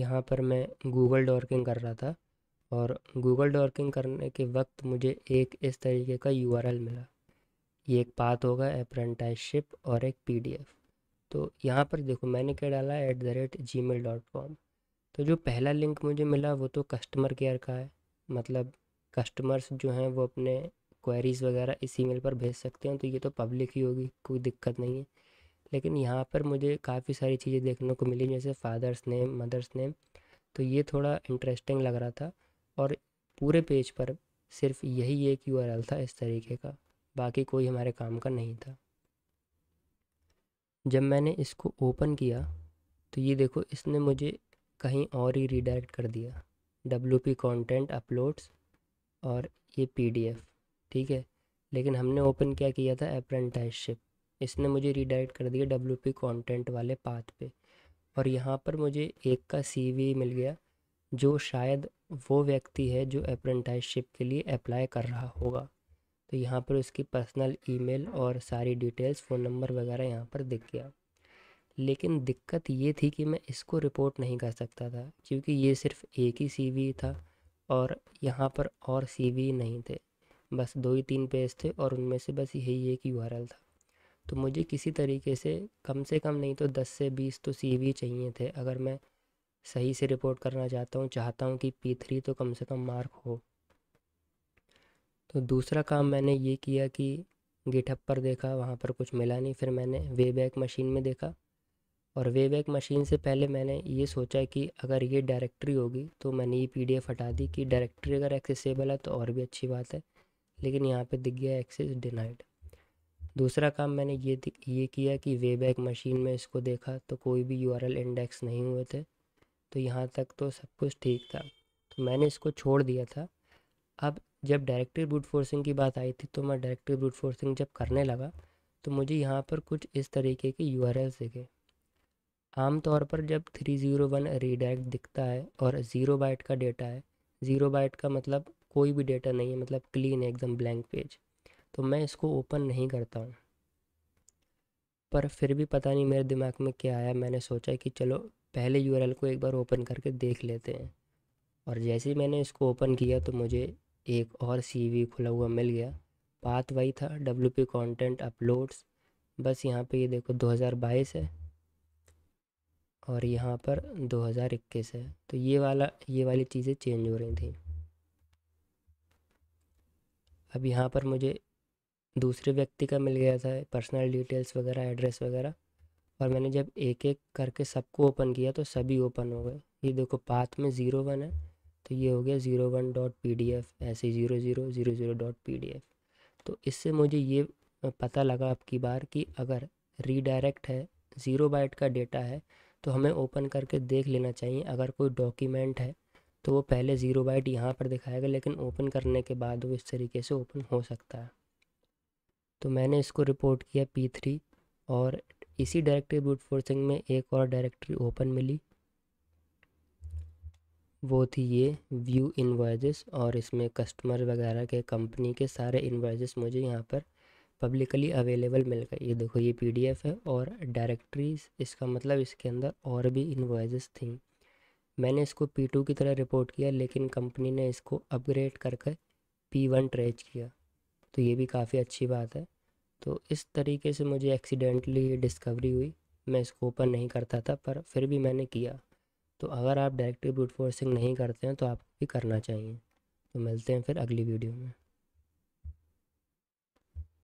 यहाँ पर मैं गूगल डॉर्किंग कर रहा था और गूगल डॉर्किंग करने के वक्त मुझे एक इस तरीके का यू मिला ये एक पाथ होगा अप्रेंटाइजशिप और एक पी तो यहाँ पर देखो मैंने क्या डाला at the rate Gmail dot com तो जो पहला लिंक मुझे मिला वो तो कस्टमर केयर का है मतलब कस्टमर्स जो हैं वो अपने क्वेरीज़ वगैरह इस ईमेल पर भेज सकते हैं तो ये तो पब्लिक ही होगी कोई दिक्कत नहीं है लेकिन यहाँ पर मुझे काफ़ी सारी चीज़ें देखने को मिली जैसे फादर्स नेम मदर्स नेम तो ये थोड़ा इंटरेस्टिंग लग रहा था और पूरे पेज पर सिर्फ यही एक यू था इस तरीके का बाकी कोई हमारे काम का नहीं था जब मैंने इसको ओपन किया तो ये देखो इसने मुझे कहीं और ही रिडायरेक्ट कर दिया डब्ल्यू पी कॉन्टेंट अपलोड्स और ये पी डी एफ़ ठीक है लेकिन हमने ओपन क्या किया था अप्रेंटिसशिप इसने मुझे रीडाइट कर दिया डब्ल्यू पी कॉन्टेंट वाले पाथ पे और यहाँ पर मुझे एक का सी वी मिल गया जो शायद वो व्यक्ति है जो अप्रेंटाइजशिप के लिए अप्लाई कर रहा होगा तो यहाँ पर उसकी पर्सनल ईमेल और सारी डिटेल्स फ़ोन नंबर वगैरह यहाँ पर दिख गया लेकिन दिक्कत ये थी कि मैं इसको रिपोर्ट नहीं कर सकता था क्योंकि ये सिर्फ एक ही वी था और यहाँ पर और सीवी नहीं थे बस दो ही तीन पेज थे और उनमें से बस यही एक यू था तो मुझे किसी तरीके से कम से कम नहीं तो दस से बीस तो सी चाहिए थे अगर मैं सही से रिपोर्ट करना चाहता हूँ चाहता हूँ कि पी थ्री तो कम से कम मार्क हो तो दूसरा काम मैंने ये किया कि गिटअप पर देखा वहाँ पर कुछ मिला नहीं फिर मैंने वे बैक मशीन में देखा और वे बैक मशीन से पहले मैंने ये सोचा कि अगर ये डायरेक्टरी होगी तो मैंने ये पी हटा दी कि डायरेक्टरी अगर एक्सेसेबल है तो और भी अच्छी बात है लेकिन यहाँ पर दिख गया एक्सेस डिनाइड दूसरा काम मैंने ये ये किया कि वे बैक मशीन में इसको देखा तो कोई भी यू इंडेक्स नहीं हुए थे तो यहाँ तक तो सब कुछ ठीक था तो मैंने इसको छोड़ दिया था अब जब डायरेक्टिव ब्रूट फोर्सिंग की बात आई थी तो मैं डायरेक्टिव ब्रूट फोर्सिंग जब करने लगा तो मुझे यहाँ पर कुछ इस तरीके के यू आर एल दिखे आमतौर पर जब थ्री ज़ीरो वन रीडायरेक्ट दिखता है और ज़ीरो बाइट का डेटा है ज़ीरो बाइट का मतलब कोई भी डेटा नहीं है मतलब क्लीन है एकदम ब्लैंक पेज तो मैं इसको ओपन नहीं करता हूँ पर फिर भी पता नहीं मेरे दिमाग में क्या आया मैंने सोचा कि चलो पहले यू को एक बार ओपन करके देख लेते हैं और जैसे ही मैंने इसको ओपन किया तो मुझे एक और सी खुला हुआ मिल गया बात वही था डब्ल्यू पी कॉन्टेंट अपलोड्स बस यहाँ पे ये देखो 2022 है और यहाँ पर 2021 है तो ये वाला ये वाली चीज़ें चेंज हो रही थी अब यहाँ पर मुझे दूसरे व्यक्ति का मिल गया था पर्सनल डिटेल्स वगैरह एड्रेस वगैरह और मैंने जब एक एक करके सबको ओपन किया तो सभी ओपन हो गए ये देखो पाथ में ज़ीरो वन है तो ये हो गया zero one dot P D F ऐसे zero zero zero zero dot P D F तो इससे मुझे ये पता लगा अब की बार कि अगर रीडायरेक्ट है ज़ीरो बाइट का डेटा है तो हमें ओपन करके देख लेना चाहिए अगर कोई डॉक्यूमेंट है तो वो पहले ज़ीरो बाइट यहाँ पर दिखाएगा लेकिन ओपन करने के बाद वो इस तरीके से ओपन हो सकता है तो मैंने इसको रिपोर्ट किया पी थ्री और इसी डायरेक्टरी ब्रूट फोर्सिंग में एक और डायरेक्टरी ओपन मिली वो थी ये व्यू इन्वाइजेस और इसमें कस्टमर वगैरह के कंपनी के सारे इन्वाइजेस मुझे यहाँ पर पब्लिकली अवेलेबल मिल गए ये देखो ये पीडीएफ है और डायरेक्टरीज इसका मतलब इसके अंदर और भी इन्वाइजेस थी मैंने इसको पी टू की तरह रिपोर्ट किया लेकिन कंपनी ने इसको अपग्रेड करके पी वन ट्रेज किया तो ये भी काफ़ी अच्छी बात है तो इस तरीके से मुझे एक्सीडेंटली डिस्कवरी हुई मैं इसको ओपन नहीं करता था पर फिर भी मैंने किया तो अगर आप डायरेक्टली ब्रूट फोर्सिंग नहीं करते हैं तो आपको भी करना चाहिए तो मिलते हैं फिर अगली वीडियो में